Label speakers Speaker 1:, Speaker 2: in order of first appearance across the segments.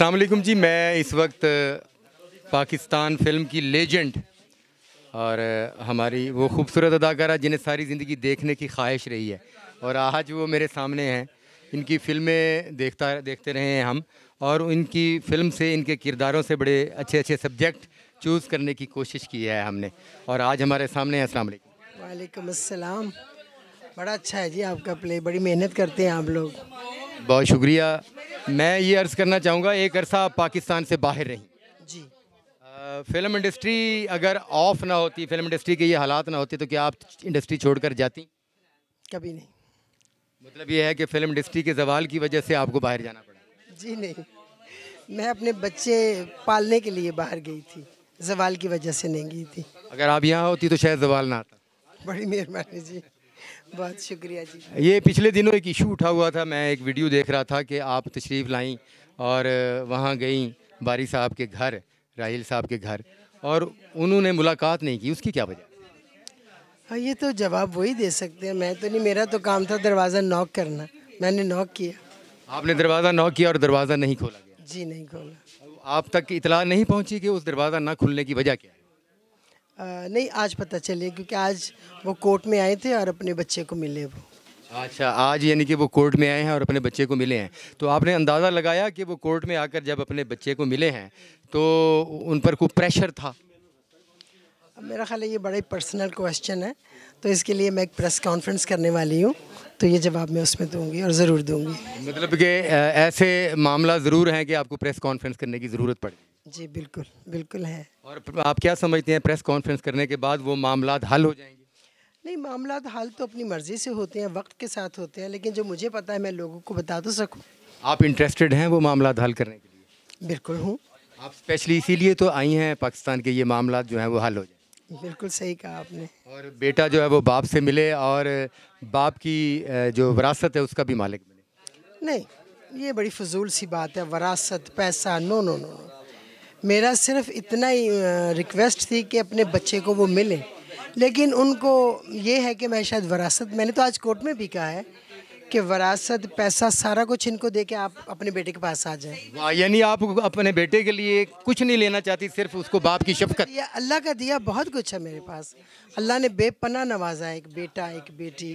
Speaker 1: अलमैकम जी मैं इस वक्त पाकिस्तान फिल्म की लेजेंड और हमारी वो खूबसूरत अदाकारा जिन्हें सारी ज़िंदगी देखने की ख्वाहिश रही है और आज वो मेरे सामने हैं इनकी फ़िल्में देखता देखते रहे हैं हम और इनकी फ़िल्म से इनके किरदारों से बड़े अच्छे अच्छे सब्जेक्ट चूज़ करने की कोशिश की है हमने और आज हमारे सामने हैं असल वालेकुम
Speaker 2: वालेकुम अस्सलाम बड़ा अच्छा है जी आपका प्ले बड़ी मेहनत करते हैं आप लोग
Speaker 1: बहुत शुक्रिया मैं ये अर्ज़ करना चाहूँगा एक अरसा आप पाकिस्तान से बाहर रही जी फिल्म इंडस्ट्री अगर ऑफ ना होती फिल्म इंडस्ट्री के ये हालात ना होते तो क्या आप इंडस्ट्री छोड़कर जाती कभी नहीं मतलब ये है कि फिल्म इंडस्ट्री के जवाल की वजह से आपको बाहर जाना
Speaker 2: पड़ा जी नहीं मैं अपने बच्चे पालने के लिए बाहर गई थी जवाल की वजह से नहीं गई थी
Speaker 1: अगर आप यहाँ होती तो शायद जवाल ना आता
Speaker 2: बड़ी मेहरबानी जी बहुत शुक्रिया जी ये
Speaker 1: पिछले दिनों एक इशू उठा हुआ था मैं एक वीडियो देख रहा था कि आप तशरीफ़ लाई और वहाँ गईं बारी साहब के घर राहिल साहब के घर और उन्होंने मुलाकात नहीं की उसकी क्या वजह
Speaker 2: हाँ ये तो जवाब वही दे सकते हैं मैं तो नहीं मेरा तो काम था दरवाज़ा नॉक करना मैंने नॉक किया
Speaker 1: आपने दरवाज़ा नॉक किया और दरवाज़ा नहीं खोला गया जी नहीं खोला आप तक इतला नहीं पहुंची कि उस दरवाज़ा ना खुलने की वजह क्या है
Speaker 2: नहीं आज पता चले क्योंकि आज वो कोर्ट में आए थे और अपने बच्चे को मिले वो
Speaker 1: अच्छा आज यानी कि वो कोर्ट में आए हैं और अपने बच्चे को मिले हैं तो आपने अंदाज़ा लगाया कि वो कोर्ट में आकर जब अपने बच्चे को मिले हैं तो उन पर कोई प्रेशर था
Speaker 2: मेरा ख्याल है ये बड़ा ही पर्सनल क्वेश्चन है तो इसके लिए मैं एक प्रेस कॉन्फ्रेंस करने वाली हूँ तो ये जवाब मैं उसमें दूंगी और ज़रूर दूंगी
Speaker 1: मतलब कि ऐसे मामला ज़रूर हैं कि आपको प्रेस कॉन्फ्रेंस करने की ज़रूरत पड़े जी बिल्कुल बिल्कुल है और आप क्या समझते हैं प्रेस कॉन्फ्रेंस करने के बाद वो मामला हल हो जाएंगे
Speaker 2: नहीं मामला हल तो अपनी मर्ज़ी से होते हैं वक्त के साथ होते हैं लेकिन जो मुझे पता है मैं लोगों को बता तो सकूँ
Speaker 1: आप इंटरेस्टेड हैं वो मामला हल करने के
Speaker 2: लिए बिल्कुल हूँ
Speaker 1: आप स्पेशली इसीलिए तो आई हैं पाकिस्तान के ये मामला जो हैं वो हल हो
Speaker 2: जाए बिल्कुल सही कहा आपने और
Speaker 1: बेटा जो है वो बाप से मिले और बाप की जो वरासत है उसका भी मालिक
Speaker 2: मिले नहीं ये बड़ी फजूल सी बात है वरासत पैसा नो नो नो नो मेरा सिर्फ इतना ही रिक्वेस्ट थी कि अपने बच्चे को वो मिले लेकिन उनको ये है कि मैं शायद वरासत मैंने तो आज कोर्ट में भी कहा है कि वरासत पैसा सारा कुछ इनको दे के आप अपने बेटे के पास आ जाए
Speaker 1: यानी आप अपने बेटे के लिए कुछ नहीं लेना चाहती सिर्फ उसको बाप की शफकत
Speaker 2: या अल्लाह का दिया बहुत कुछ है मेरे पास अल्लाह ने बेपना नवाजा एक बेटा एक बेटी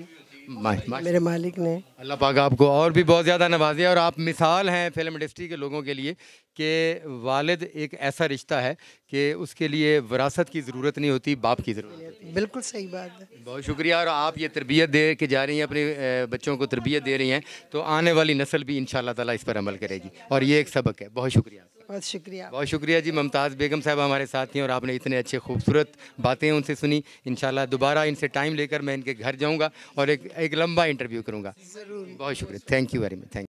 Speaker 1: मेरे मालिक ने अल्लाह पाक आपको और भी बहुत ज़्यादा नवाजे और आप मिसाल हैं फिल्म इंडस्ट्री के लोगों के लिए कि वालिद एक ऐसा रिश्ता है कि उसके लिए विरासत की ज़रूरत नहीं होती बाप की ज़रूरत
Speaker 2: बिल्कुल सही बात है
Speaker 1: बहुत शुक्रिया और आप ये तरबियत दे के जा रही हैं अपने बच्चों को तरबियत दे रही हैं तो आने वाली नस्ल भी इन ताला इस पर अमल करेगी और ये एक सबक है बहुत शुक्रिया बहुत शुक्रिया बहुत शुक्रिया जी मुमताज़ बेगम साहब हमारे साथ हैं और आपने इतने अच्छे खूबसूरत बातें उनसे सुनी इन दोबारा इनसे टाइम लेकर मैं इनके घर जाऊँगा और एक एक लंबा इंटरव्यू करूँगा ज़रूर बहुत शुक्रिया thank you very much thank